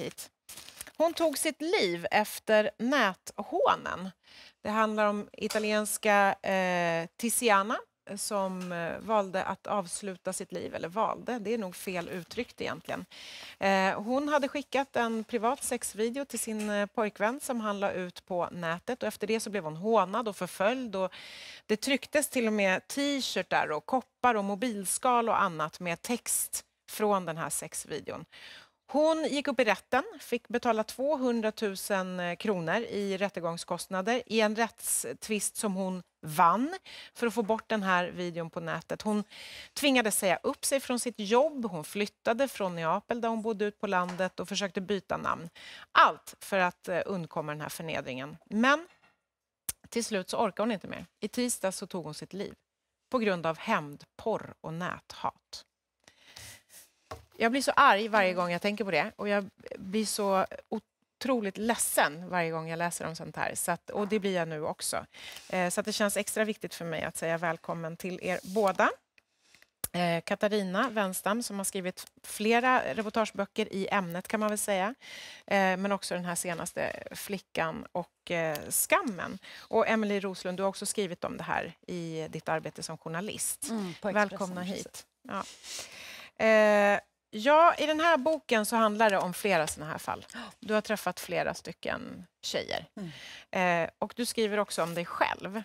hit. Hon tog sitt liv efter näthånen. Det handlar om italienska eh, Tiziana eh, som eh, valde att avsluta sitt liv, eller valde, det är nog fel uttryckt egentligen. Eh, hon hade skickat en privat sexvideo till sin pojkvän som han la ut på nätet och efter det så blev hon hånad och förföljd och det trycktes till och med t-shirtar och koppar och mobilskal och annat med text från den här sexvideon. Hon gick upp i rätten, fick betala 200 000 kronor i rättegångskostnader i en rättstvist som hon vann för att få bort den här videon på nätet. Hon tvingades säga upp sig från sitt jobb, hon flyttade från Neapel där hon bodde ut på landet och försökte byta namn. Allt för att eh, undkomma den här förnedringen. Men till slut så orkade hon inte mer. I tisdag så tog hon sitt liv på grund av hämndporr och näthat. Jag blir så arg varje gång jag tänker på det och jag blir så otroligt ledsen varje gång jag läser om sånt här. Så att, och det blir jag nu också. Eh, så det känns extra viktigt för mig att säga välkommen till er båda. Eh, Katarina Wenstam som har skrivit flera reportageböcker i ämnet kan man väl säga. Eh, men också den här senaste, Flickan och Skammen. Och Emelie Roslund, du har också skrivit om det här i ditt arbete som journalist. Mm, Välkomna hit. Ja. Ja, i den här boken så handlar det om flera sådana här fall. Du har träffat flera stycken tjejer. Mm. Eh, och du skriver också om dig själv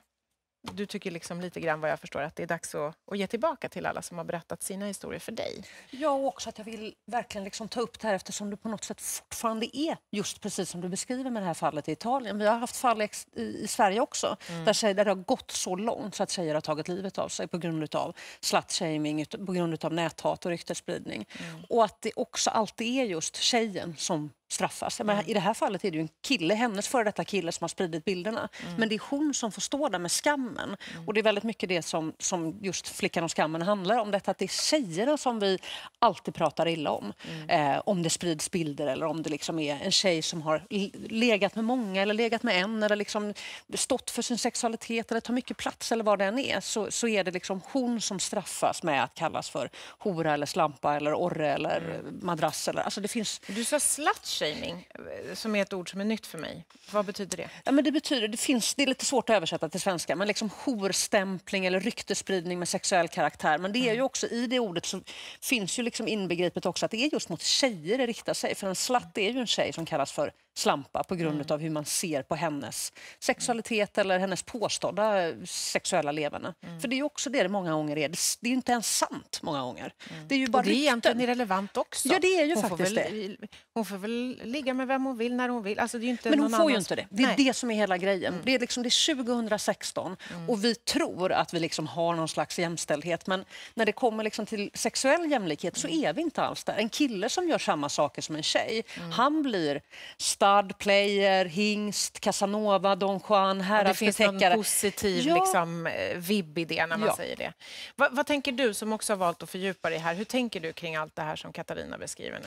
du tycker liksom lite grann vad jag förstår att det är dags att, att ge tillbaka till alla som har berättat sina historier för dig. Ja, och också att jag vill verkligen liksom ta upp det här eftersom det på något sätt fortfarande är just precis som du beskriver med det här fallet i Italien. Vi har haft fall i, i Sverige också mm. där, tjejer, där det har gått så långt så att tjejer har tagit livet av sig på grund av slutshaming, på grund av näthat och ryktesspridning. Mm. Och att det också alltid är just tjejen som straffas. Men mm. I det här fallet är det ju en kille, hennes före detta kille som har spridit bilderna. Mm. Men det är hon som får stå där med skammen. Mm. Och det är väldigt mycket det som, som just Flickan och skammen handlar om. Detta att det är tjejerna som vi alltid pratar illa om. Mm. Eh, om det sprids bilder eller om det liksom är en tjej som har legat med många eller legat med en eller liksom stått för sin sexualitet eller tar mycket plats eller vad det än är. Så, så är det liksom hon som straffas med att kallas för hora eller slampa eller orre eller mm. madrass. Eller, alltså det finns... Du sa slut shaming, eh, som är ett ord som är nytt för mig. Vad betyder det? Ja, men det, betyder, det, finns, det är lite svårt att översätta till svenska, men liksom horstämpling eller ryktespridning med sexuell karaktär. Men det är ju mm. också i det ordet så finns ju liksom inbegripet också att det är just mot tjejer det riktar sig. För en slatt är ju en tjej som kallas för slampa på grund mm. av hur man ser på hennes sexualitet mm. eller hennes påstådda sexuella levande. Mm. För det är också det det många gånger är. Det är inte ens sant många gånger. Mm. Det är ju bara Och det är egentligen irrelevant också. Ja, det är ju hon faktiskt får väl, det. Hon får väl ligga med vem hon vill när hon vill. Alltså, det är inte Men hon får annans... ju inte det. Det är Nej. det som är hela grejen. Mm. Det, är liksom, det är 2016 mm. och vi tror att vi liksom har någon slags jämställdhet. Men när det kommer liksom till sexuell jämlikhet så mm. är vi inte alls där. En kille som gör samma saker som en tjej, han blir stark Mozart, Player, Hingst, Casanova, Don Juan, herrars Det finns en positiv ja. liksom, eh, vibb i det när man ja. säger det. Va, vad tänker du som också har valt att fördjupa dig här? Hur tänker du kring allt det här som Katarina beskriver nu?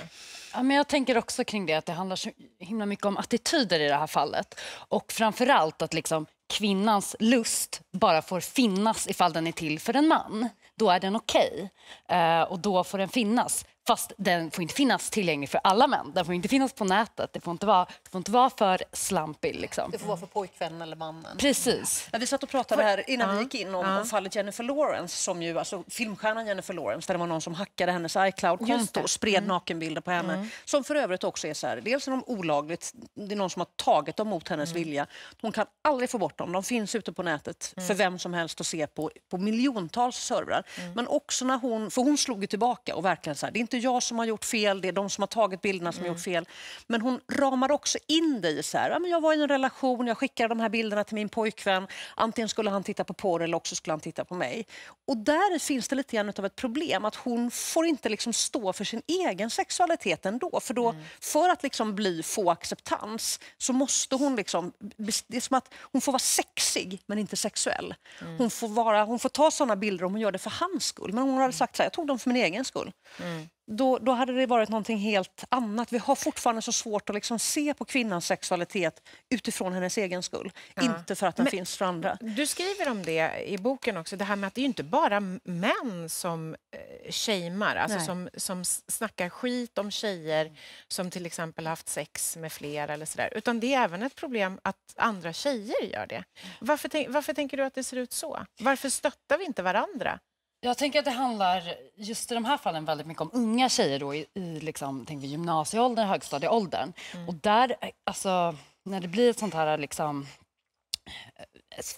Ja, men jag tänker också kring det att det handlar så himla mycket om attityder i det här fallet. Och framför allt att liksom kvinnans lust bara får finnas ifall den är till för en man. Då är den okej okay. Eh, och då får den finnas. Fast den får inte finnas tillgänglig för alla män. Den får inte finnas på nätet. Det får inte vara, det får inte vara för slampig. Liksom. Det får vara för pojkvännen eller mannen. Precis. Ja, vi satt och pratade här innan uh, vi gick in om, uh. om, fallet Jennifer Lawrence, som ju, alltså filmstjärnan Jennifer Lawrence, där det var någon som hackade hennes iCloud-konto och spred mm. nakenbilder på henne. Mm. Som för övrigt också är så här, dels är de olagligt, det är någon som har tagit dem mot hennes mm. vilja. Hon kan aldrig få bort dem, de finns ute på nätet för mm. vem som helst att se på, på miljontals servrar. Mm. Men också när hon, för hon slog ju tillbaka och verkligen så här, det är inte inte jag som har gjort fel, det är de som har tagit bilderna som mm. gjort fel. Men hon ramar också in dig så här, ja, jag var i en relation, jag skickade de här bilderna till min pojkvän, antingen skulle han titta på porr eller också skulle han titta på mig. Och där finns det lite grann av ett problem, att hon får inte liksom stå för sin egen sexualitet ändå. För, då, mm. för att liksom bli, få acceptans så måste hon liksom, det är som att hon får vara sexig men inte sexuell. Mm. Hon, får vara, hon får ta såna bilder om hon gör det för hans skull. Men hon hade mm. sagt så här, jag tog dem för min egen skull. Mm då, då hade det varit någonting helt annat. Vi har fortfarande så svårt att liksom se på kvinnans sexualitet utifrån hennes egen skull, ja. inte för att den Men, finns för andra. Du skriver om det i boken också, det här med att det är inte bara män som eh, shamear, alltså som, som snackar skit om tjejer som till exempel haft sex med fler eller sådär, utan det är även ett problem att andra tjejer gör det. Varför, varför tänker du att det ser ut så? Varför stöttar vi inte varandra? Jag tänker att det handlar just i de här fallen väldigt mycket om unga tjejer då i, i liksom, tänker gymnasieåldern, högstadieåldern. Mm. Och där, alltså, när det blir ett sånt här liksom,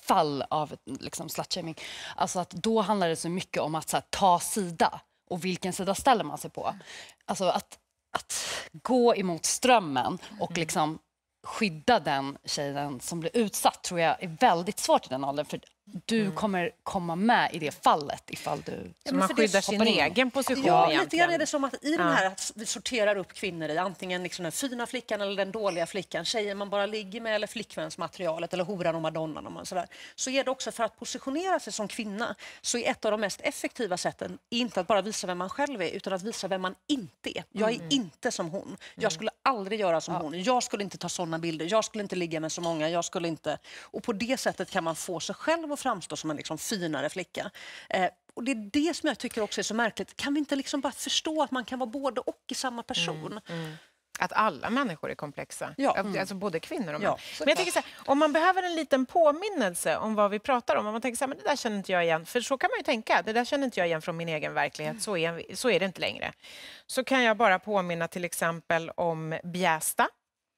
fall av liksom, slutshaming, alltså att då handlar det så mycket om att så här, ta sida och vilken sida ställer man sig på. Mm. Alltså att, att gå emot strömmen och mm. liksom skydda den tjejen som blir utsatt tror jag är väldigt svårt i den åldern. För du mm. kommer komma med i det fallet ifall du ja, Man skyddar sin egen position Ja, lite grann är det som att i den här att vi sorterar upp kvinnor i antingen liksom den fina flickan eller den dåliga flickan, tjejen man bara ligger med eller flickvänsmaterialet eller horan och madonnan och sådär. Så är det också för att positionera sig som kvinna så är ett av de mest effektiva sätten inte att bara visa vem man själv är utan att visa vem man inte är. Jag är mm. inte som hon. Jag mm. skulle aldrig göra som ja. hon. Jag skulle inte ta sådana bilder. Jag skulle inte ligga med så många. Jag skulle inte... Och på det sättet kan man få sig själv att framstå som en liksom finare flicka. Eh, och Det är det som jag tycker också är så märkligt. Kan vi inte liksom bara förstå att man kan vara både och i samma person? Mm, mm. Att alla människor är komplexa, ja. Mm. alltså både kvinnor och män. Ja, Men jag tänker så här, om man behöver en liten påminnelse om vad vi pratar om, om man tänker så här, men det där känner inte jag igen, för så kan man ju tänka, det där känner inte jag igen från min egen verklighet, så är, så är det inte längre. Så kan jag bara påminna till exempel om Bjästa,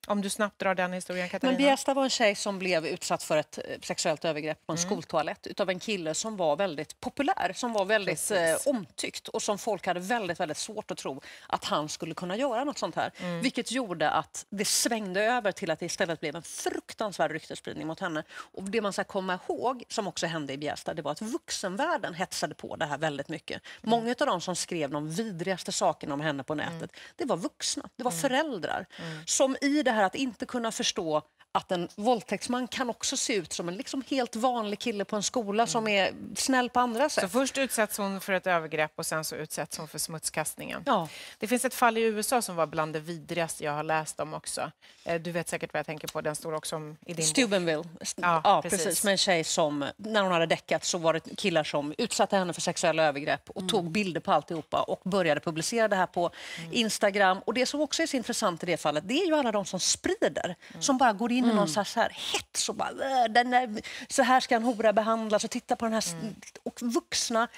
om du snabbt drar den historien, Katarina. Men Biesta var en tjej som blev utsatt för ett eh, sexuellt övergrepp på en mm. skoltoalett utav en kille som var väldigt populär, som var väldigt eh, omtyckt och som folk hade väldigt, väldigt svårt att tro att han skulle kunna göra något sånt här. Mm. Vilket gjorde att det svängde över till att det istället blev en fruktansvärd ryktesspridning mot henne. Och det man ska komma ihåg, som också hände i Biesta, det var att vuxenvärlden hetsade på det här väldigt mycket. Mm. Många av de som skrev de vidrigaste sakerna om henne på nätet, mm. det var vuxna, det var mm. föräldrar mm. som i det det här att inte kunna förstå att en våldtäktsman kan också se ut som en liksom helt vanlig kille på en skola som mm. är snäll på andra sätt. Så först utsätts hon för ett övergrepp och sen så utsätts hon för smutskastningen. Ja. Det finns ett fall i USA som var bland det vidrigaste jag har läst om också. Eh, du vet säkert vad jag tänker på, den står också om i din... Steubenville, ja, ja precis. Med en tjej som, när hon hade däckat så var det killar som utsatte henne för sexuella övergrepp och mm. tog bilder på alltihopa och började publicera det här på mm. Instagram. Och det som också är så intressant i det fallet, det är ju alla de som sprider, mm. som bara går in in med någon mm. så här, så här hets och bara, äh, den där, så här ska en hora behandlas och titta på den här. Mm. Och vuxna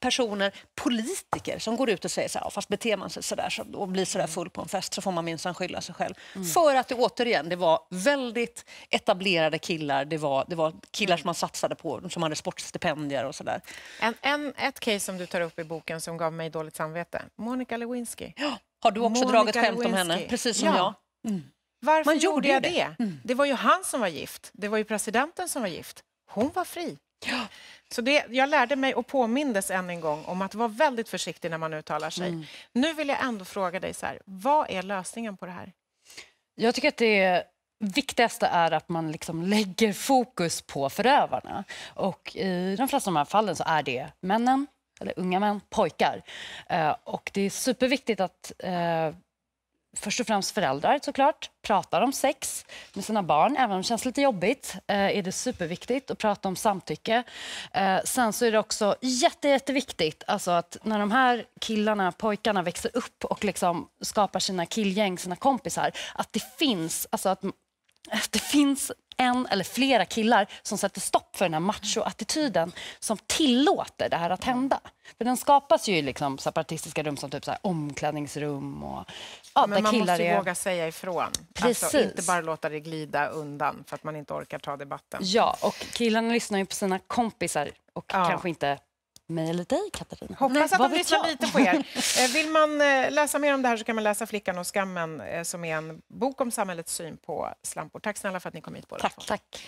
personer, politiker, som går ut och säger så här, fast beter man sig så där och blir så där mm. full på en fest så får man minsann skylla sig själv. Mm. För att det återigen, det var väldigt etablerade killar, det var, det var killar som man satsade på, som hade sportstipendier och sådär. En, en, ett case som du tar upp i boken som gav mig dåligt samvete, Monica Lewinsky. Ja, har du också Monica dragit skämt Lewinsky. om henne, precis som ja. jag? Mm. Varför man gjorde, jag det? Det? Mm. det var ju han som var gift. Det var ju presidenten som var gift. Hon var fri. Ja. Så det, jag lärde mig och påmindes än en gång om att vara väldigt försiktig när man uttalar sig. Mm. Nu vill jag ändå fråga dig så här, vad är lösningen på det här? Jag tycker att det viktigaste är att man liksom lägger fokus på förövarna. Och i de flesta av de här fallen så är det männen, eller unga män, pojkar. Eh, och det är superviktigt att eh, först och främst föräldrar såklart pratar om sex med sina barn, även om det känns lite jobbigt, eh, är det superviktigt att prata om samtycke. Eh, sen så är det också jätte, jätteviktigt alltså att när de här killarna, pojkarna växer upp och liksom skapar sina killgäng, sina kompisar, att det finns, alltså att det finns en eller flera killar som sätter stopp för den här machoattityden som tillåter det här att hända. För den skapas ju i liksom separatistiska rum som typ så här omklädningsrum och ja, Men man måste är... våga säga ifrån. Alltså, Precis. Alltså, inte bara låta det glida undan för att man inte orkar ta debatten. Ja, och killarna lyssnar ju på sina kompisar och ja. kanske inte mig eller dig, Katarina. Hoppas att de lyssnar lite på er. Eh, vill man eh, läsa mer om det här så kan man läsa Flickan och skammen eh, som är en bok om samhällets syn på slampor. Tack snälla för att ni kom hit båda Tack.